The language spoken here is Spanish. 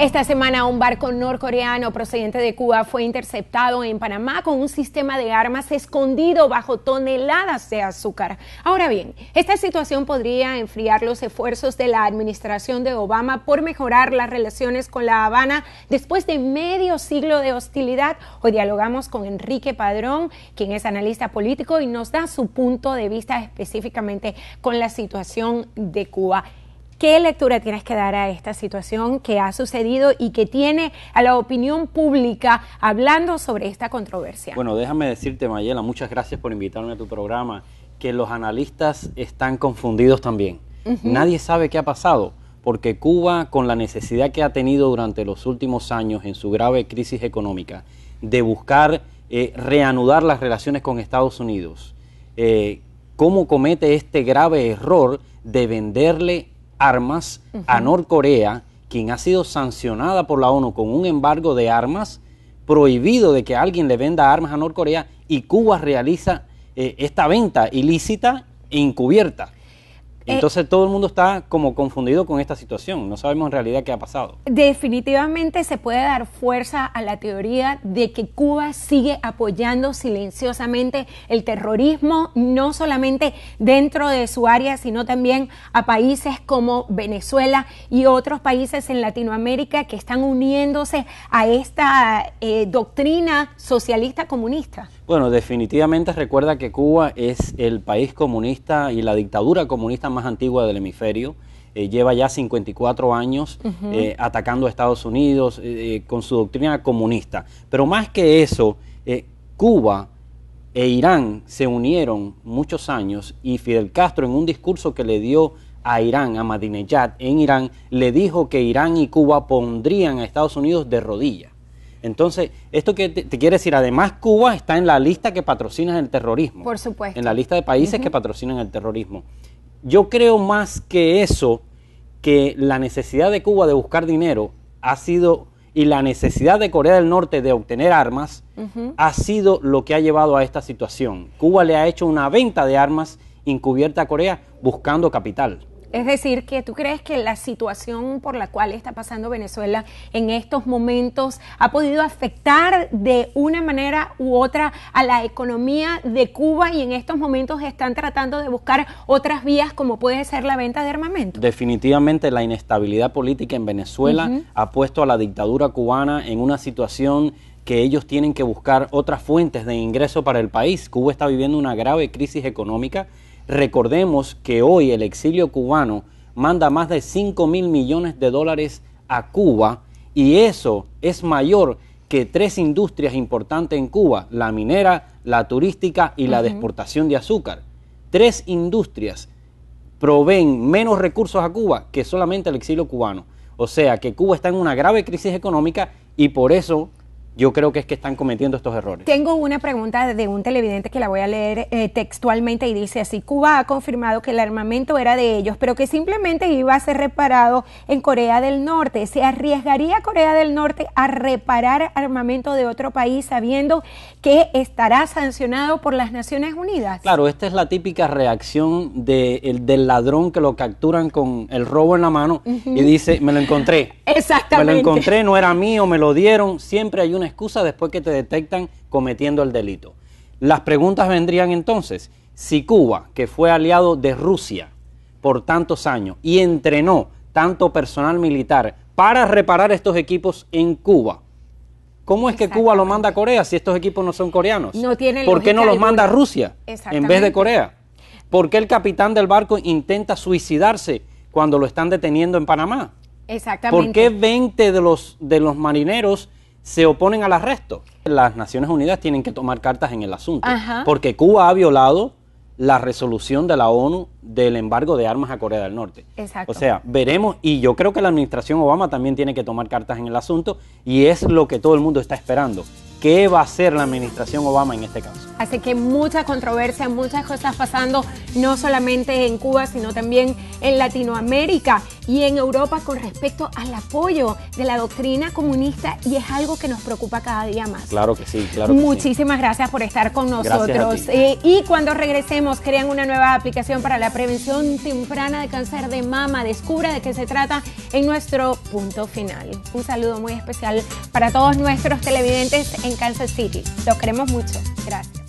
Esta semana un barco norcoreano procedente de Cuba fue interceptado en Panamá con un sistema de armas escondido bajo toneladas de azúcar. Ahora bien, esta situación podría enfriar los esfuerzos de la administración de Obama por mejorar las relaciones con La Habana después de medio siglo de hostilidad. Hoy dialogamos con Enrique Padrón, quien es analista político y nos da su punto de vista específicamente con la situación de Cuba. ¿Qué lectura tienes que dar a esta situación que ha sucedido y que tiene a la opinión pública hablando sobre esta controversia? Bueno, déjame decirte, Mayela, muchas gracias por invitarme a tu programa, que los analistas están confundidos también. Nadie sabe qué ha pasado porque Cuba, con la necesidad que ha tenido durante los últimos años en su grave crisis económica de buscar eh, reanudar las relaciones con Estados Unidos, eh, ¿cómo comete este grave error de venderle armas a a Norcorea, quien ha sido sancionada por la ONU con un embargo de armas, prohibido de que alguien le venda armas a Norcorea, y Cuba realiza eh, esta venta ilícita e encubierta. Eh, Entonces todo el mundo está como confundido con esta situación, no sabemos en realidad qué ha pasado. Definitivamente se puede dar fuerza a la teoría de que Cuba sigue apoyando silenciosamente el terrorismo, no solamente dentro de su área, sino también a países como Venezuela y otros países en Latinoamérica que están uniéndose a esta eh, doctrina socialista comunista. Bueno, definitivamente recuerda que Cuba es el país comunista y la dictadura comunista más antigua del hemisferio. Eh, lleva ya 54 años eh, atacando a Estados Unidos eh, con su doctrina comunista. Pero más que eso, Cuba e Irán se unieron muchos años y Fidel Castro en un discurso que le dio a Irán, a Madinejad en Irán, le dijo que Irán y Cuba pondrían a Estados Unidos de rodillas. Entonces, esto que te, quiere decir, además Cuba está en la lista que patrocina el terrorismo. Por supuesto. En la lista de países que patrocinan el terrorismo. Yo creo más que eso, que la necesidad de Cuba de buscar dinero ha sido, y la necesidad de Corea del Norte de obtener armas, ha sido lo que ha llevado a esta situación. Cuba le ha hecho una venta de armas encubierta a Corea buscando capital. Es decir, que tú crees que la situación por la cual está pasando Venezuela en estos momentos ha podido afectar de una manera u otra a la economía de Cuba y en estos momentos están tratando de buscar otras vías como puede ser la venta de armamento. Definitivamente la inestabilidad política en Venezuela ha puesto a la dictadura cubana en una situación que ellos tienen que buscar otras fuentes de ingreso para el país. Cuba está viviendo una grave crisis económica Recordemos que hoy el exilio cubano manda más de 5 mil millones de dólares a Cuba y eso es mayor que tres industrias importantes en Cuba, la minera, la turística y la de exportación de azúcar. Tres industrias proveen menos recursos a Cuba que solamente el exilio cubano. O sea que Cuba está en una grave crisis económica y por eso yo creo que es que están cometiendo estos errores. Tengo una pregunta de un televidente que la voy a leer eh, textualmente y dice así, Cuba ha confirmado que el armamento era de ellos, pero que simplemente iba a ser reparado en Corea del Norte. ¿Se arriesgaría Corea del Norte a reparar armamento de otro país sabiendo que estará sancionado por las Naciones Unidas? Claro, esta es la típica reacción del ladrón que lo capturan con el robo en la mano y dice, me lo encontré. Exactamente. Me lo encontré, no era mío, me lo dieron. Siempre hay una excusa después que te detectan cometiendo el delito. Las preguntas vendrían entonces, si Cuba, que fue aliado de Rusia por tantos años y entrenó tanto personal militar para reparar estos equipos en Cuba, ¿Cómo es que Cuba lo manda a Corea si estos equipos no son coreanos? No ¿Por qué no los manda Rusia en vez de Corea? ¿Por qué el capitán del barco intenta suicidarse cuando lo están deteniendo en Panamá? Exactamente. ¿Por qué 20 de los, de los marineros se oponen al arresto. Las Naciones Unidas tienen que tomar cartas en el asunto, porque Cuba ha violado la resolución de la ONU del embargo de armas a Corea del Norte. Exacto. O sea, veremos, y yo creo que la administración Obama también tiene que tomar cartas en el asunto, y es lo que todo el mundo está esperando. ¿Qué va a hacer la administración Obama en este caso? Así que mucha controversia, muchas cosas pasando, no solamente en Cuba, sino también en Latinoamérica y en Europa con respecto al apoyo de la doctrina comunista y es algo que nos preocupa cada día más. Claro que sí, claro. Que sí. Muchísimas gracias por estar con nosotros. Eh, y cuando regresemos, crean una nueva aplicación para la prevención temprana de cáncer de mama. Descubra de qué se trata en nuestro punto final. Un saludo muy especial para todos nuestros televidentes en Kansas City. Los queremos mucho. Gracias.